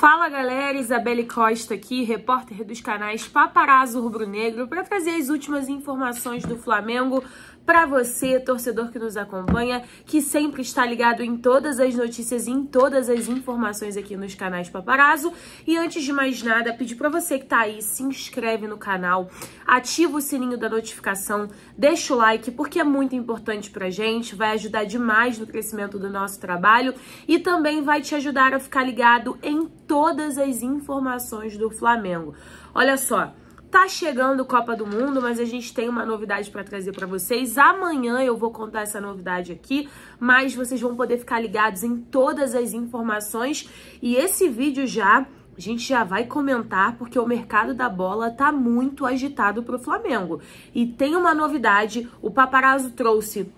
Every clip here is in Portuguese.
Fala galera, Isabelle Costa aqui, repórter dos canais Paparazzo Rubro Negro, para trazer as últimas informações do Flamengo para você, torcedor que nos acompanha, que sempre está ligado em todas as notícias e em todas as informações aqui nos canais Paparazzo. E antes de mais nada, pedir para você que está aí, se inscreve no canal, ativa o sininho da notificação, deixa o like, porque é muito importante pra gente, vai ajudar demais no crescimento do nosso trabalho e também vai te ajudar a ficar ligado em todas as informações do Flamengo. Olha só, Tá chegando Copa do Mundo, mas a gente tem uma novidade para trazer para vocês. Amanhã eu vou contar essa novidade aqui, mas vocês vão poder ficar ligados em todas as informações e esse vídeo já a gente já vai comentar porque o mercado da bola tá muito agitado pro Flamengo. E tem uma novidade, o Paparazzo trouxe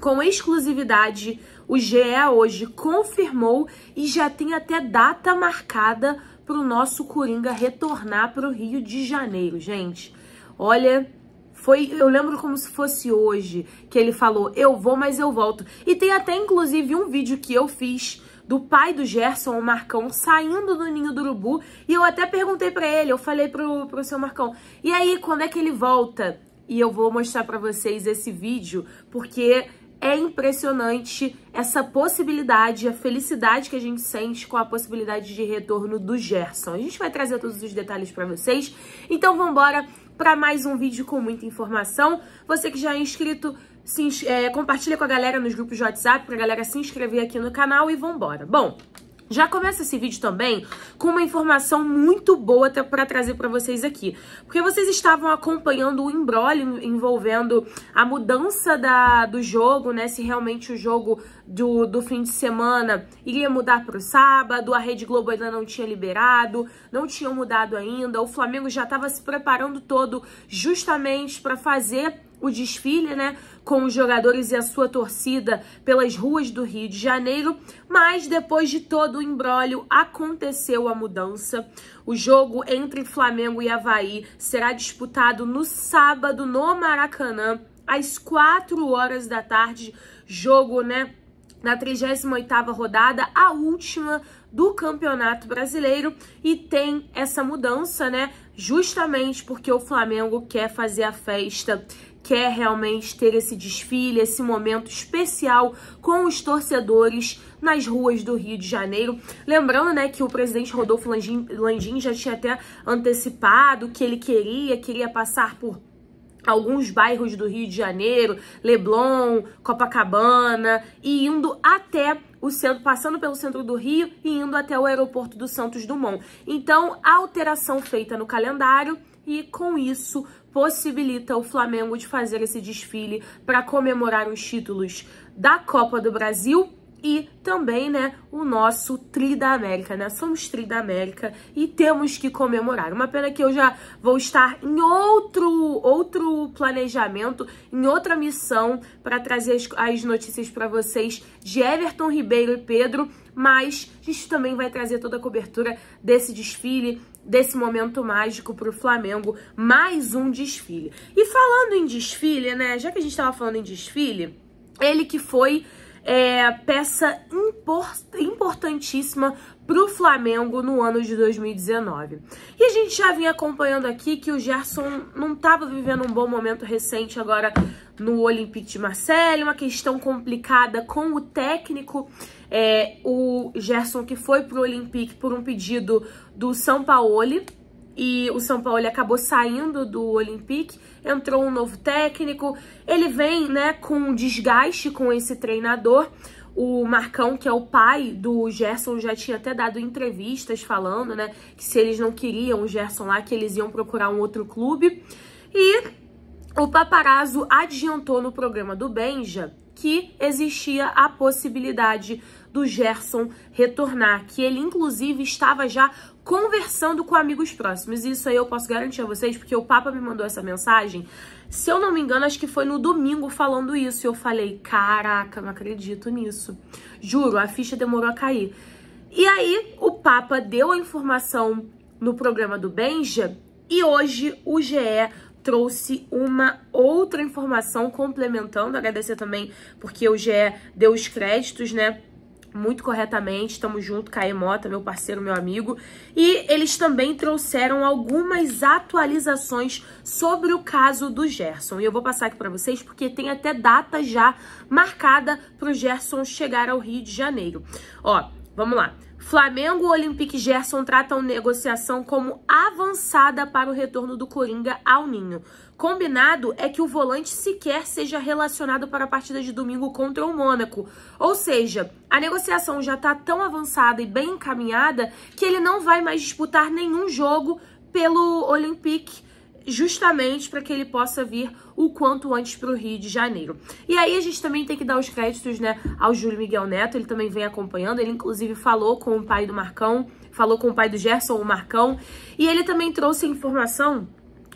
com exclusividade, o GE hoje confirmou e já tem até data marcada para o nosso Coringa retornar para o Rio de Janeiro, gente. Olha, foi, eu lembro como se fosse hoje que ele falou: "Eu vou, mas eu volto". E tem até inclusive um vídeo que eu fiz do pai do Gerson, o Marcão, saindo do ninho do urubu, e eu até perguntei para ele, eu falei pro pro seu Marcão: "E aí, quando é que ele volta?" E eu vou mostrar para vocês esse vídeo, porque é impressionante essa possibilidade, a felicidade que a gente sente com a possibilidade de retorno do Gerson. A gente vai trazer todos os detalhes para vocês. Então vamos embora para mais um vídeo com muita informação. Você que já é inscrito, se, é, compartilha com a galera nos grupos de WhatsApp, para a galera se inscrever aqui no canal e vambora. Bom, já começa esse vídeo também com uma informação muito boa para trazer para vocês aqui. Porque vocês estavam acompanhando o embrolho envolvendo a mudança da, do jogo, né? Se realmente o jogo do, do fim de semana iria mudar para o sábado, a Rede Globo ainda não tinha liberado, não tinha mudado ainda, o Flamengo já estava se preparando todo justamente para fazer o desfile, né? com os jogadores e a sua torcida pelas ruas do Rio de Janeiro, mas depois de todo o embrólio aconteceu a mudança. O jogo entre Flamengo e Havaí será disputado no sábado no Maracanã às 4 horas da tarde, jogo, né, na 38ª rodada, a última do Campeonato Brasileiro e tem essa mudança, né? Justamente porque o Flamengo quer fazer a festa quer realmente ter esse desfile, esse momento especial com os torcedores nas ruas do Rio de Janeiro. Lembrando, né, que o presidente Rodolfo Landim, Landim já tinha até antecipado que ele queria, queria passar por alguns bairros do Rio de Janeiro, Leblon, Copacabana, e indo até o centro, passando pelo centro do Rio e indo até o aeroporto do Santos Dumont. Então, a alteração feita no calendário e com isso possibilita o Flamengo de fazer esse desfile para comemorar os títulos da Copa do Brasil e também, né, o nosso Tri da América, né? Somos Tri da América e temos que comemorar. Uma pena que eu já vou estar em outro outro planejamento, em outra missão para trazer as, as notícias para vocês de Everton Ribeiro e Pedro, mas a gente também vai trazer toda a cobertura desse desfile desse momento mágico para o Flamengo, mais um desfile. E falando em desfile, né, já que a gente estava falando em desfile, ele que foi é, peça importantíssima para o Flamengo no ano de 2019. E a gente já vinha acompanhando aqui que o Gerson não estava vivendo um bom momento recente agora no Olympique de Marseille, uma questão complicada com o técnico, é, o Gerson que foi pro Olympique por um pedido do São Paulo e o São Paulo acabou saindo do Olympique, entrou um novo técnico, ele vem né, com desgaste com esse treinador, o Marcão, que é o pai do Gerson, já tinha até dado entrevistas falando né, que se eles não queriam o Gerson lá, que eles iam procurar um outro clube, e o paparazzo adiantou no programa do Benja que existia a possibilidade do Gerson retornar, que ele inclusive estava já conversando com amigos próximos. Isso aí eu posso garantir a vocês, porque o Papa me mandou essa mensagem. Se eu não me engano, acho que foi no domingo falando isso. E eu falei, caraca, não acredito nisso. Juro, a ficha demorou a cair. E aí, o Papa deu a informação no programa do Benja, e hoje o GE trouxe uma outra informação complementando, agradecer também porque o GE deu os créditos, né? muito corretamente, estamos junto, Caemota, meu parceiro, meu amigo, e eles também trouxeram algumas atualizações sobre o caso do Gerson. E eu vou passar aqui para vocês porque tem até data já marcada para o Gerson chegar ao Rio de Janeiro. Ó, vamos lá. Flamengo e Olympique Gerson tratam negociação como avançada para o retorno do Coringa ao Ninho. Combinado é que o volante sequer seja relacionado para a partida de domingo contra o Mônaco. Ou seja, a negociação já está tão avançada e bem encaminhada que ele não vai mais disputar nenhum jogo pelo Olympique justamente para que ele possa vir o quanto antes para o Rio de Janeiro. E aí a gente também tem que dar os créditos né, ao Júlio Miguel Neto, ele também vem acompanhando, ele inclusive falou com o pai do Marcão, falou com o pai do Gerson, o Marcão, e ele também trouxe a informação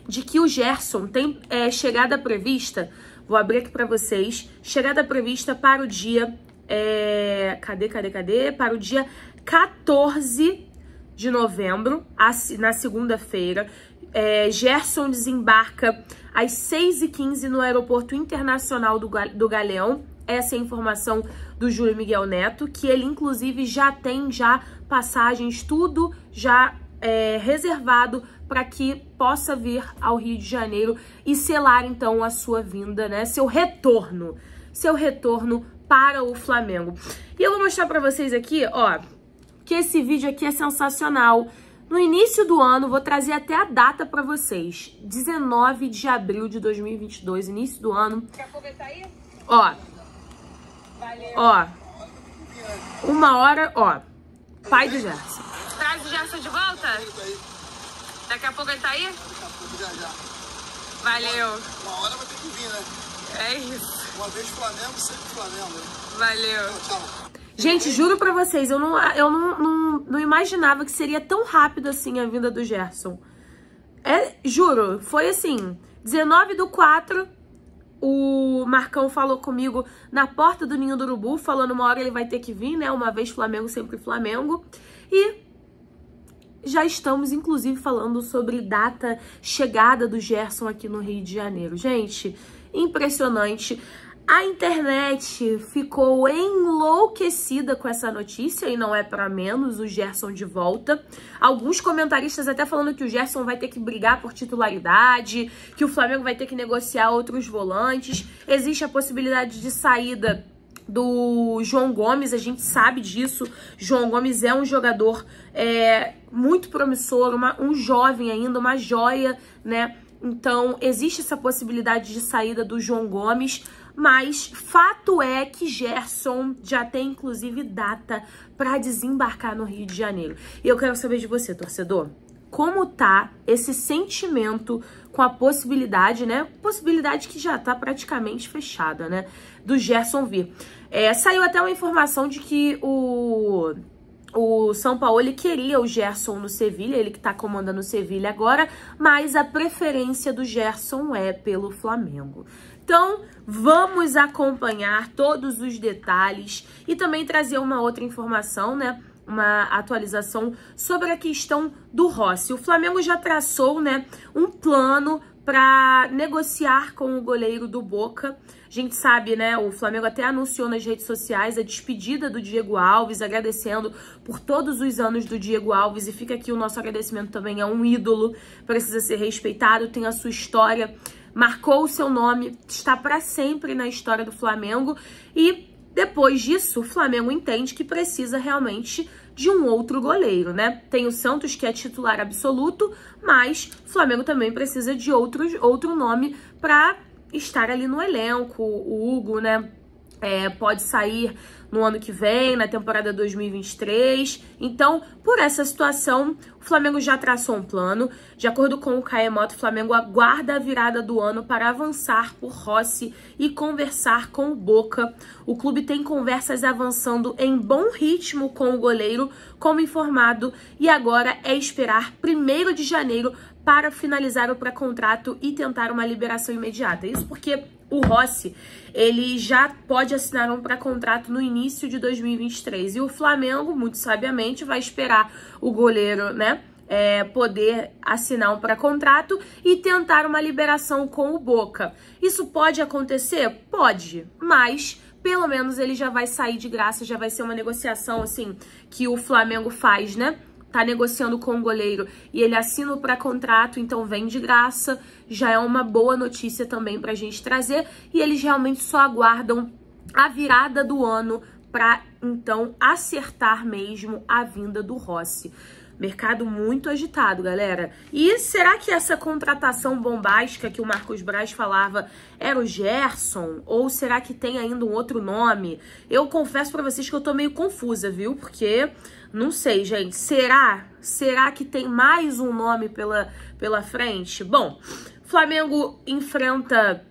de que o Gerson tem é, chegada prevista, vou abrir aqui para vocês, chegada prevista para o dia, é, cadê, cadê, cadê? Para o dia 14 de novembro, na segunda-feira, é, Gerson desembarca às 6h15 no Aeroporto Internacional do, do Galeão. Essa é a informação do Júlio Miguel Neto, que ele, inclusive, já tem já passagens, tudo já é, reservado para que possa vir ao Rio de Janeiro e selar, então, a sua vinda, né? Seu retorno, seu retorno para o Flamengo. E eu vou mostrar para vocês aqui, ó, que esse vídeo aqui é sensacional. No início do ano, vou trazer até a data para vocês. 19 de abril de 2022, início do ano. Quer conversar aí? Ó. Valeu. Ó. Uma hora, ó. Pai do Gerson. Traz o Gerson de volta? Daqui a pouco ele tá aí? Daqui a pouco já já. Valeu. Uma hora vai ter que vir, né? É isso. Uma vez Flamengo, sempre Flamengo. Né? Valeu. Tchau, tchau. Gente, juro pra vocês, eu não, eu não, não não imaginava que seria tão rápido assim a vinda do Gerson. É, juro, foi assim, 19 do 4, o Marcão falou comigo na porta do Ninho do Urubu, falando uma hora ele vai ter que vir, né? Uma vez Flamengo, sempre Flamengo. E já estamos, inclusive, falando sobre data chegada do Gerson aqui no Rio de Janeiro. Gente, impressionante. A internet ficou enlouquecida com essa notícia e não é para menos o Gerson de volta. Alguns comentaristas até falando que o Gerson vai ter que brigar por titularidade, que o Flamengo vai ter que negociar outros volantes. Existe a possibilidade de saída do João Gomes, a gente sabe disso. João Gomes é um jogador é, muito promissor, uma, um jovem ainda, uma joia, né? Então, existe essa possibilidade de saída do João Gomes. Mas fato é que Gerson já tem inclusive data para desembarcar no Rio de Janeiro. E eu quero saber de você, torcedor, como tá esse sentimento com a possibilidade, né? Possibilidade que já tá praticamente fechada, né? Do Gerson vir. É, saiu até uma informação de que o o São Paulo ele queria o Gerson no Sevilha, ele que está comandando o Sevilha agora, mas a preferência do Gerson é pelo Flamengo. Então, vamos acompanhar todos os detalhes e também trazer uma outra informação, né? uma atualização sobre a questão do Rossi. O Flamengo já traçou né, um plano para negociar com o goleiro do Boca. A gente sabe, né? O Flamengo até anunciou nas redes sociais a despedida do Diego Alves, agradecendo por todos os anos do Diego Alves. E fica aqui o nosso agradecimento também É um ídolo, precisa ser respeitado, tem a sua história marcou o seu nome, está para sempre na história do Flamengo e depois disso, o Flamengo entende que precisa realmente de um outro goleiro, né? Tem o Santos que é titular absoluto, mas o Flamengo também precisa de outros, outro nome para estar ali no elenco, o Hugo, né? é, pode sair no ano que vem, na temporada 2023. Então, por essa situação, o Flamengo já traçou um plano. De acordo com o Caemoto, o Flamengo aguarda a virada do ano para avançar por Rossi e conversar com o Boca. O clube tem conversas avançando em bom ritmo com o goleiro, como informado, e agora é esperar 1 de janeiro para finalizar o pré-contrato e tentar uma liberação imediata. Isso porque o Rossi, ele já pode assinar um pré-contrato no início de 2023. E o Flamengo, muito sabiamente, vai esperar o goleiro, né? É, poder assinar um pré-contrato e tentar uma liberação com o Boca. Isso pode acontecer? Pode, mas pelo menos ele já vai sair de graça, já vai ser uma negociação assim que o Flamengo faz, né? tá negociando com o goleiro e ele assina o pré-contrato, então vem de graça, já é uma boa notícia também pra gente trazer, e eles realmente só aguardam a virada do ano para então acertar mesmo a vinda do Rossi. Mercado muito agitado, galera. E será que essa contratação bombástica que o Marcos Braz falava era o Gerson? Ou será que tem ainda um outro nome? Eu confesso para vocês que eu tô meio confusa, viu? Porque não sei, gente. Será? Será que tem mais um nome pela, pela frente? Bom, Flamengo enfrenta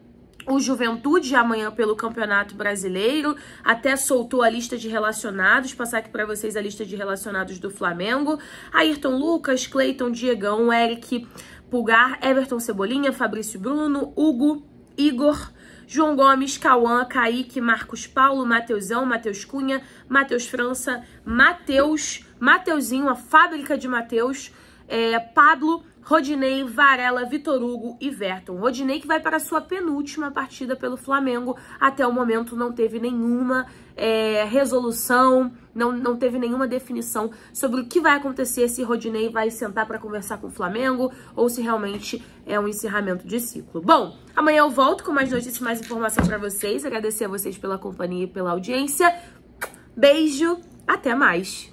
o Juventude amanhã pelo Campeonato Brasileiro, até soltou a lista de relacionados, passar aqui para vocês a lista de relacionados do Flamengo. Ayrton Lucas, Cleiton, Diegão, Eric Pulgar, Everton Cebolinha, Fabrício Bruno, Hugo, Igor, João Gomes, Cauã, Kaique, Marcos Paulo, Mateusão, Matheus Cunha, Matheus França, Matheus, Mateuzinho, a fábrica de Mateus, é, Pablo, Rodinei, Varela, Vitor Hugo e Verton. Rodinei que vai para a sua penúltima partida pelo Flamengo. Até o momento não teve nenhuma é, resolução, não, não teve nenhuma definição sobre o que vai acontecer, se Rodinei vai sentar para conversar com o Flamengo ou se realmente é um encerramento de ciclo. Bom, amanhã eu volto com mais notícias, mais informação para vocês. Agradecer a vocês pela companhia e pela audiência. Beijo, até mais!